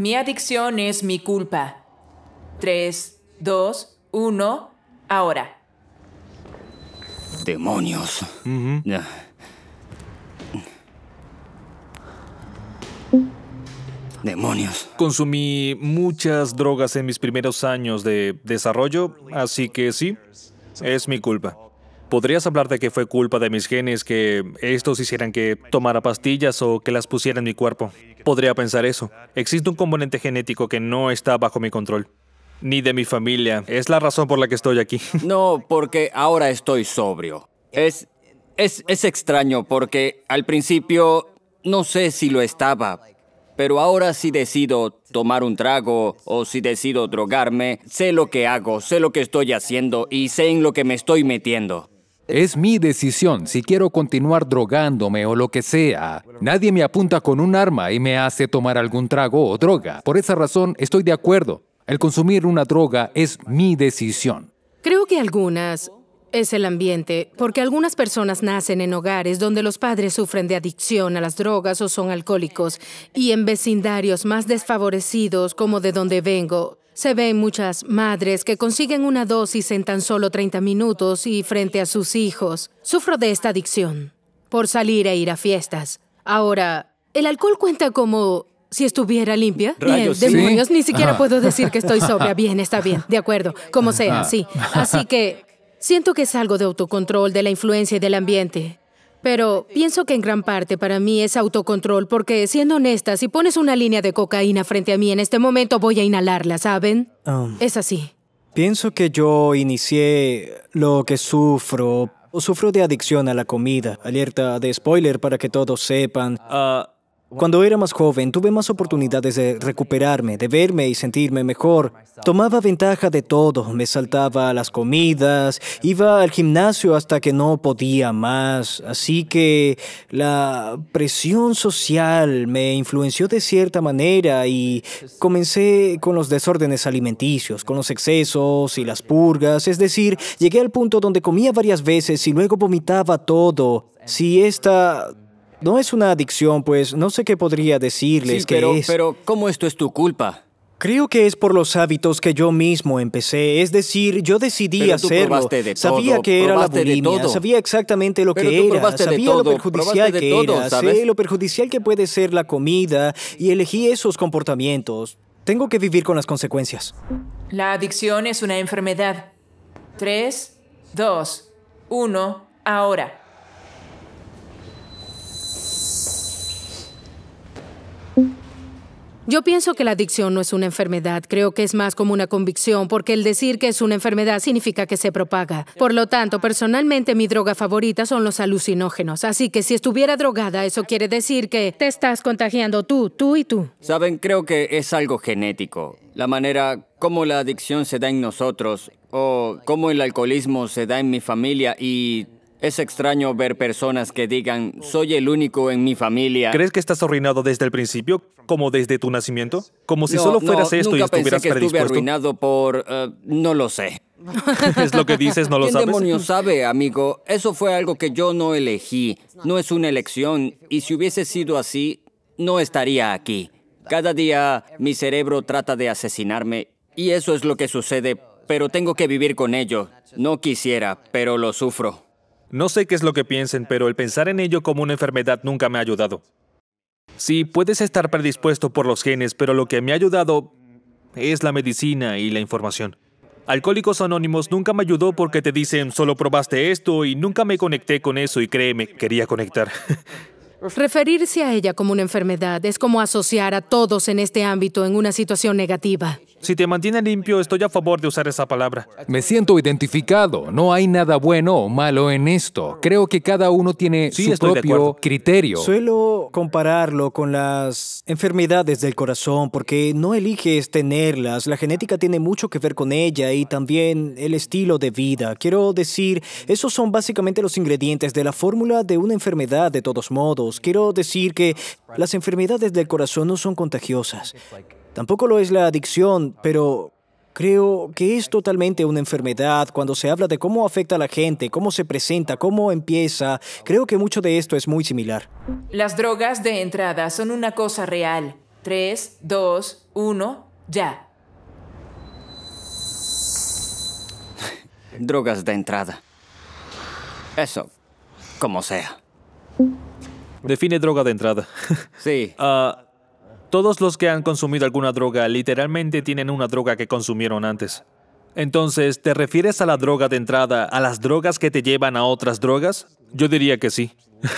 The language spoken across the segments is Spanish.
Mi adicción es mi culpa. Tres, dos, 1, ahora. Demonios. Demonios. Consumí muchas drogas en mis primeros años de desarrollo, así que sí, es mi culpa. ¿Podrías hablar de que fue culpa de mis genes que estos hicieran que tomara pastillas o que las pusiera en mi cuerpo? Podría pensar eso. Existe un componente genético que no está bajo mi control. Ni de mi familia. Es la razón por la que estoy aquí. No, porque ahora estoy sobrio. Es, es, extraño porque al principio no sé si lo estaba, pero ahora si decido tomar un trago o si decido drogarme, sé lo que hago, sé lo que estoy haciendo y sé en lo que me estoy metiendo. Es mi decisión si quiero continuar drogándome o lo que sea. Nadie me apunta con un arma y me hace tomar algún trago o droga. Por esa razón estoy de acuerdo. El consumir una droga es mi decisión. Creo que algunas es el ambiente, porque algunas personas nacen en hogares donde los padres sufren de adicción a las drogas o son alcohólicos, y en vecindarios más desfavorecidos como de donde vengo, se ven muchas madres que consiguen una dosis en tan solo 30 minutos y frente a sus hijos. Sufro de esta adicción por salir e ir a fiestas. Ahora, ¿el alcohol cuenta como si estuviera limpia? Rayos, bien, demonios, ni siquiera ah. puedo decir que estoy sobria. Bien, está bien, de acuerdo, como ah. sea, sí. Así que siento que es algo de autocontrol, de la influencia y del ambiente. Pero pienso que en gran parte para mí es autocontrol, porque siendo honesta, si pones una línea de cocaína frente a mí en este momento, voy a inhalarla, ¿saben? Ah. es así. Pienso que yo inicié lo que sufro. Sufro de adicción a la comida. Alerta de spoiler para que todos sepan. Ah, cuando era más joven, tuve más oportunidades de recuperarme, de verme y sentirme mejor. Tomaba ventaja de todo, me saltaba las comidas, iba al gimnasio hasta que no podía más. Así que la presión social me influenció de cierta manera y comencé con los desórdenes alimenticios, con los excesos y las purgas. Es decir, llegué al punto donde comía varias veces y luego vomitaba todo. Si esta no es una adicción, pues no sé qué podría decirles que pero, es. Pero, ¿cómo esto es tu culpa? Creo que es por los hábitos que yo mismo empecé, es decir, yo decidí hacerlo. sabía que era la bulimia, sabía exactamente lo que era, sabía lo perjudicial que era, lo perjudicial que puede ser la comida y elegí esos comportamientos. Tengo que vivir con las consecuencias. La adicción es una enfermedad. Tres, dos, uno, ahora. Yo pienso que la adicción no es una enfermedad, creo que es más como una convicción, porque el decir que es una enfermedad significa que se propaga. Por lo tanto, personalmente mi droga favorita son los alucinógenos, así que si estuviera drogada, eso quiere decir que te estás contagiando tú, tú y tú. Saben, creo que es algo genético, la manera como la adicción se da en nosotros o cómo el alcoholismo se da en mi familia y es extraño ver personas que digan, soy el único en mi familia. ¿Crees que estás arruinado desde el principio, como desde tu nacimiento? Como si solo fueras esto y estuvieras pensé que Estuve arruinado por... Eh, no lo sé. es lo que dices, no lo ¿Quién sabes. demonio sabe, amigo? Eso fue algo que yo no elegí. No es una elección. Y si hubiese sido así, no estaría aquí. Cada día mi cerebro trata de asesinarme y eso es lo que sucede, pero tengo que vivir con ello. No quisiera, pero lo sufro. No sé qué es lo que piensen, pero el pensar en ello como una enfermedad nunca me ha ayudado. Sí, puedes estar predispuesto por los genes, pero lo que me ha ayudado es la medicina y la información. Alcohólicos Anónimos nunca me ayudó porque te dicen, solo probaste esto y nunca me conecté con eso y créeme, quería conectar. Referirse a ella como una enfermedad es como asociar a todos en este ámbito en una situación negativa. Si te mantiene limpio, estoy a favor de usar esa palabra. Me siento identificado. No hay nada bueno o malo en esto. Creo que cada uno tiene su propio criterio. Suelo compararlo con las enfermedades del corazón porque no eliges tenerlas. La genética tiene mucho que ver con ella y también el estilo de vida. Quiero decir, esos son básicamente los ingredientes de la fórmula de una enfermedad de todos modos. Quiero decir que las enfermedades del corazón no son contagiosas. Tampoco lo es la adicción, pero creo que es totalmente una enfermedad cuando se habla de cómo afecta a la gente, cómo se presenta, cómo empieza. Creo que mucho de esto es muy similar. Las drogas de entrada son una cosa real. Tres, dos, 1, ya. drogas de entrada. Eso, como sea. Define droga de entrada. sí. Ah... Todos los que han consumido alguna droga literalmente tienen una droga que consumieron antes. Entonces, ¿te refieres a la droga de entrada, a las drogas que te llevan a otras drogas? Yo diría que sí.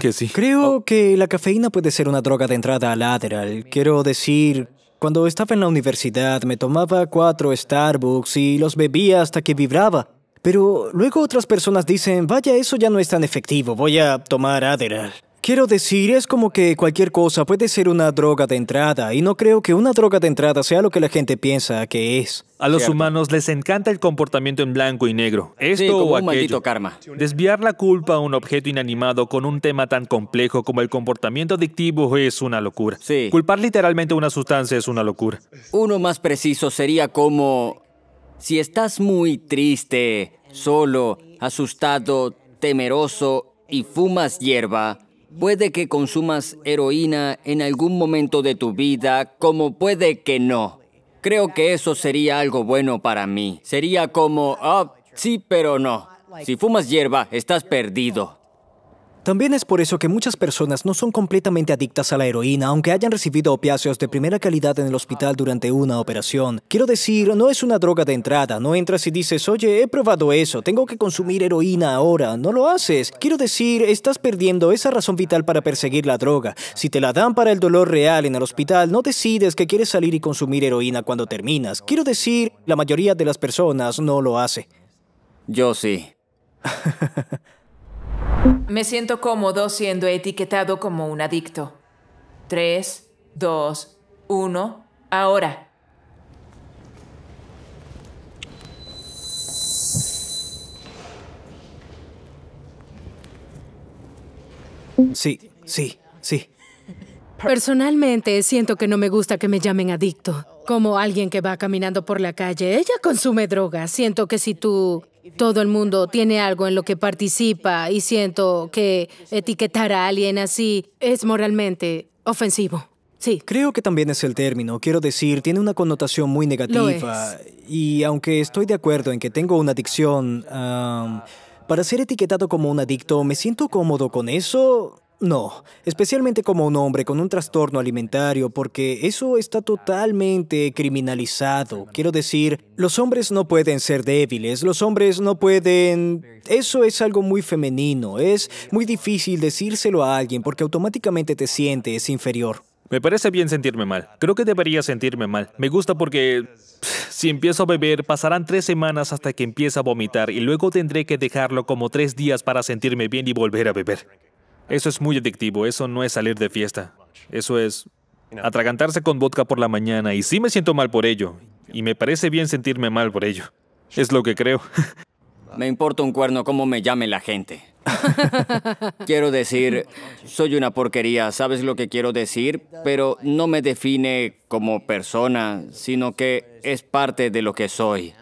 que sí. Creo oh. que la cafeína puede ser una droga de entrada lateral. Quiero decir, cuando estaba en la universidad me tomaba cuatro Starbucks y los bebía hasta que vibraba. Pero luego otras personas dicen, vaya, eso ya no es tan efectivo, voy a tomar Adderall. Quiero decir, es como que cualquier cosa puede ser una droga de entrada, y no creo que una droga de entrada sea lo que la gente piensa que es. A los humanos les encanta el comportamiento en blanco y negro, esto o un aquello. Maldito karma. Desviar la culpa a un objeto inanimado con un tema tan complejo como el comportamiento adictivo es una locura. Sí. Culpar literalmente una sustancia es una locura. Uno más preciso sería como si estás muy triste, solo, asustado, temeroso y fumas hierba, Puede que consumas heroína en algún momento de tu vida, como puede que no. Creo que eso sería algo bueno para mí. Sería como, ah, sí, pero no. Si fumas hierba, estás perdido. También es por eso que muchas personas no son completamente adictas a la heroína, aunque hayan recibido opiáceos de primera calidad en el hospital durante una operación. Quiero decir, no es una droga de entrada, no entras y dices, oye, he probado eso, tengo que consumir heroína ahora, no lo haces. Quiero decir, estás perdiendo esa razón vital para perseguir la droga. Si te la dan para el dolor real en el hospital, no decides que quieres salir y consumir heroína cuando terminas. Quiero decir, la mayoría de las personas no lo hace. Yo sí. Me siento cómodo siendo etiquetado como un adicto. Tres, dos, uno, ahora. Sí, sí, sí. Personalmente siento que no me gusta que me llamen adicto. Como alguien que va caminando por la calle, ella consume drogas. Siento que si tú todo el mundo tiene algo en lo que participa y siento que etiquetar a alguien así es moralmente ofensivo. Sí. Creo que también es el término. Quiero decir, tiene una connotación muy negativa. Y aunque estoy de acuerdo en que tengo una adicción, para ser etiquetado como un adicto, me siento cómodo con eso. No, especialmente como un hombre con un trastorno alimentario, porque eso está totalmente criminalizado. Quiero decir, los hombres no pueden ser débiles, los hombres no pueden... Eso es algo muy femenino, es muy difícil decírselo a alguien porque automáticamente te sientes inferior. Me parece bien sentirme mal. Creo que debería sentirme mal. Me gusta porque si empiezo a beber, pasarán tres semanas hasta que empiece a vomitar y luego tendré que dejarlo como tres días para sentirme bien y volver a beber. Eso es muy adictivo, eso no es salir de fiesta. Eso es atragantarse con vodka por la mañana y sí me siento mal por ello. Y me parece bien sentirme mal por ello. Es lo que creo. Me importa un cuerno cómo me llame la gente. quiero decir, soy una porquería, ¿sabes lo que quiero decir? Pero no me define como persona, sino que es parte de lo que soy.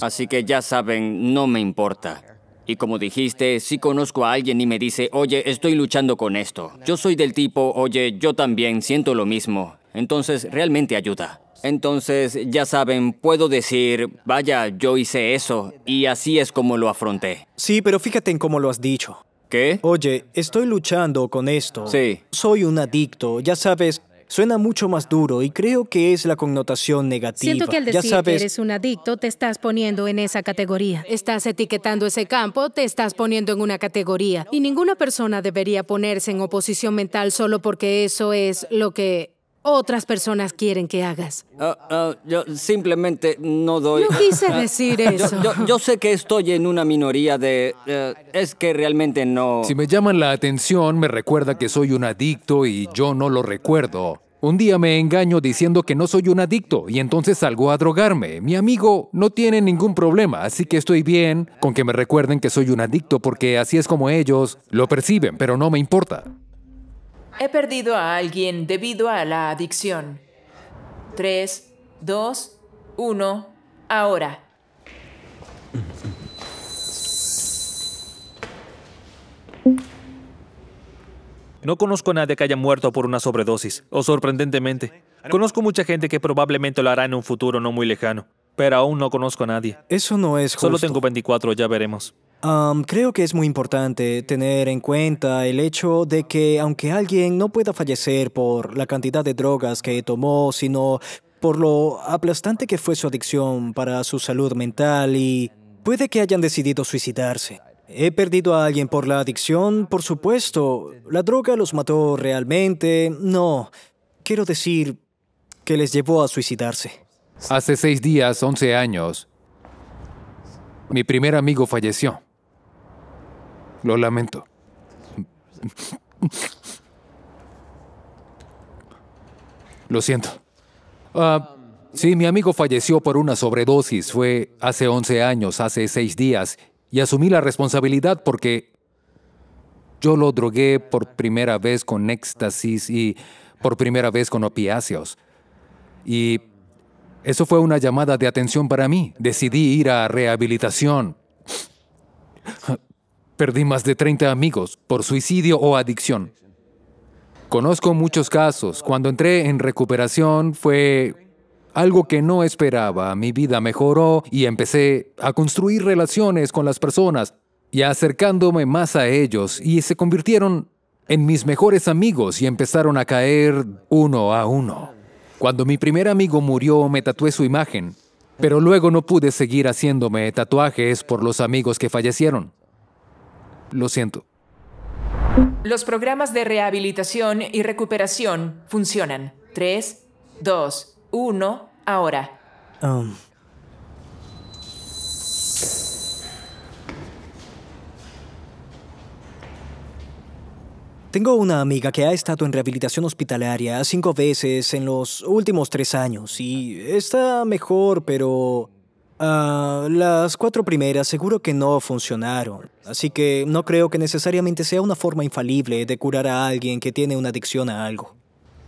Así que ya saben, no me importa. Y como dijiste, si conozco a alguien y me dice, oye, estoy luchando con esto. Yo soy del tipo, oye, yo también siento lo mismo. Entonces, realmente ayuda. Entonces, ya saben, puedo decir, vaya, yo hice eso, y así es como lo afronté. Sí, pero fíjate en cómo lo has dicho. ¿Qué? Oye, estoy luchando con esto. Sí. Soy un adicto, ya sabes, Suena mucho más duro y creo que es la connotación negativa. Siento que al decir ya sabes, que eres un adicto te estás poniendo en esa categoría. Estás etiquetando ese campo, te estás poniendo en una categoría. Y ninguna persona debería ponerse en oposición mental solo porque eso es lo que otras personas quieren que hagas. Ah, ah, yo simplemente no doy... No quise decir eso. Yo, sé que estoy en una minoría de... Eh, es que realmente no... Si me llaman la atención, me recuerda que soy un adicto y yo no lo recuerdo. Un día me engaño diciendo que no soy un adicto y entonces salgo a drogarme. Mi amigo no tiene ningún problema, así que estoy bien con que me recuerden que soy un adicto porque así es como ellos lo perciben, pero no me importa. He perdido a alguien debido a la adicción. 3, 2, 1, ahora. No conozco a nadie que haya muerto por una sobredosis, o sorprendentemente. Conozco mucha gente que probablemente lo hará en un futuro no muy lejano pero aún no conozco a nadie. Eso no es justo. Solo tengo 24, ya veremos. creo que es muy importante tener en cuenta el hecho de que aunque alguien no pueda fallecer por la cantidad de drogas que tomó, sino por lo aplastante que fue su adicción para su salud mental y puede que hayan decidido suicidarse. He perdido a alguien por la adicción, por supuesto. La droga los mató realmente. No, quiero decir que les llevó a suicidarse. Hace seis días, 11 años, mi primer amigo falleció. Lo lamento. Lo siento. Ah, sí, mi amigo falleció por una sobredosis. Fue hace 11 años, hace seis días. Y asumí la responsabilidad porque yo lo drogué por primera vez con éxtasis y por primera vez con opiáceos. Y eso fue una llamada de atención para mí. Decidí ir a rehabilitación. Perdí más de 30 amigos por suicidio o adicción. Conozco muchos casos. Cuando entré en recuperación fue algo que no esperaba. Mi vida mejoró y empecé a construir relaciones con las personas y acercándome más a ellos y se convirtieron en mis mejores amigos y empezaron a caer uno a uno. Cuando mi primer amigo murió me tatué su imagen, pero luego no pude seguir haciéndome tatuajes por los amigos que fallecieron. Lo siento. Los programas de rehabilitación y recuperación funcionan. 3, 2, 1, ahora. Um. Tengo una amiga que ha estado en rehabilitación hospitalaria cinco veces en los últimos tres años y está mejor, pero... Ah, las cuatro primeras seguro que no funcionaron, así que no creo que necesariamente sea una forma infalible de curar a alguien que tiene una adicción a algo.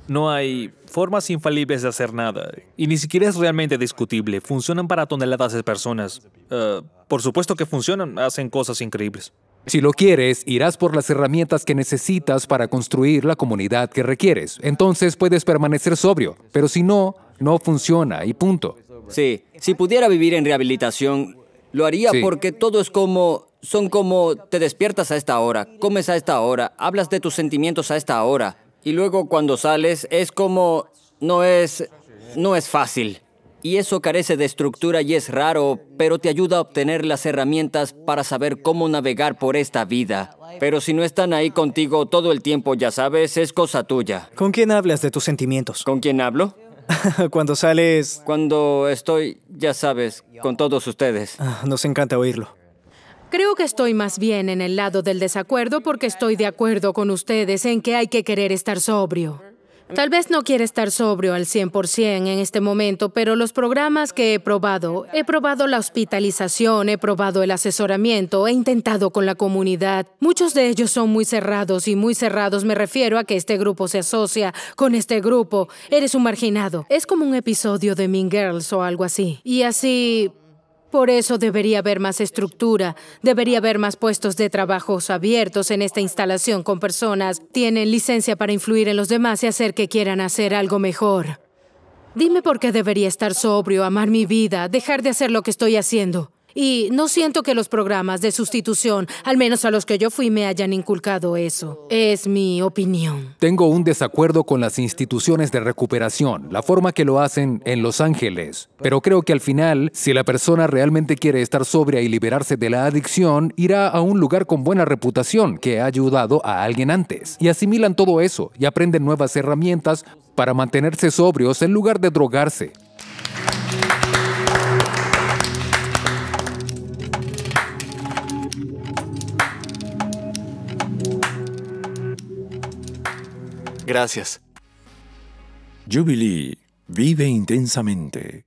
No hay formas infalibles de hacer nada, y ni siquiera es realmente discutible. Funcionan para toneladas de personas. Ah, por supuesto que funcionan, hacen cosas increíbles. Si lo quieres, irás por las herramientas que necesitas para construir la comunidad que requieres. Entonces puedes permanecer sobrio, pero si no, no funciona y punto. Sí, si pudiera vivir en rehabilitación, lo haría porque todo es como, son como, te despiertas a esta hora, comes a esta hora, hablas de tus sentimientos a esta hora, y luego cuando sales es como, no es, no es fácil. Y eso carece de estructura y es raro, pero te ayuda a obtener las herramientas para saber cómo navegar por esta vida. Pero si no están ahí contigo todo el tiempo, ya sabes, es cosa tuya. ¿Con quién hablas de tus sentimientos? ¿Con quién hablo? Cuando sales... Cuando estoy, ya sabes, con todos ustedes. Ah, nos encanta oírlo. Creo que estoy más bien en el lado del desacuerdo porque estoy de acuerdo con ustedes en que hay que querer estar sobrio. Tal vez no quiera estar sobrio al 100% en este momento, pero los programas que he probado, he probado la hospitalización, he probado el asesoramiento, he intentado con la comunidad. Muchos de ellos son muy cerrados y muy cerrados me refiero a que este grupo se asocia con este grupo. Eres un marginado. Es como un episodio de Mean Girls o algo así. Y así por eso debería haber más estructura, debería haber más puestos de trabajo abiertos en esta instalación con personas. Tienen licencia para influir en los demás y hacer que quieran hacer algo mejor. Dime por qué debería estar sobrio, amar mi vida, dejar de hacer lo que estoy haciendo. Y no siento que los programas de sustitución, al menos a los que yo fui, me hayan inculcado eso. Es mi opinión. Tengo un desacuerdo con las instituciones de recuperación, la forma que lo hacen en Los Ángeles. Pero creo que al final, si la persona realmente quiere estar sobria y liberarse de la adicción, irá a un lugar con buena reputación que ha ayudado a alguien antes. Y asimilan todo eso y aprenden nuevas herramientas para mantenerse sobrios en lugar de drogarse. Gracias. Jubilee vive intensamente.